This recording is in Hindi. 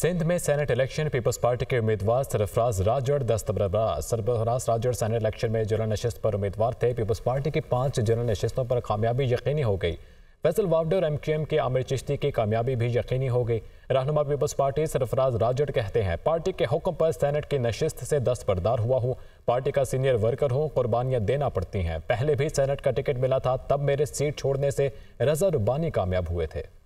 सिंध में सेनेट इलेक्शन पीपल्स पार्टी के उम्मीदवार सरफराज राजड़ दस्त सरफराज राजड़ सेनेट इलेक्शन में जनरल नशस्त पर उम्मीदवार थे पीपल्स पार्टी की पांच जनरल नशस्तों पर कामयाबी यकीनी हो गई फैसल वावडे और एम के एम के आमिर चिश्ती की कामयाबी भी यकीनी हो गई रहनुमा पीपल्स पार्टी सरफराज राजड़ कहते हैं पार्टी के हुक्म पर सैनेट की नशस्त से दस्तबरदार हुआ हूँ पार्टी का सीनियर वर्कर हूँ कुर्बानियाँ देना पड़ती हैं पहले भी सैनेट का टिकट मिला था तब मेरे सीट छोड़ने से रजा रुबानी कामयाब हुए थे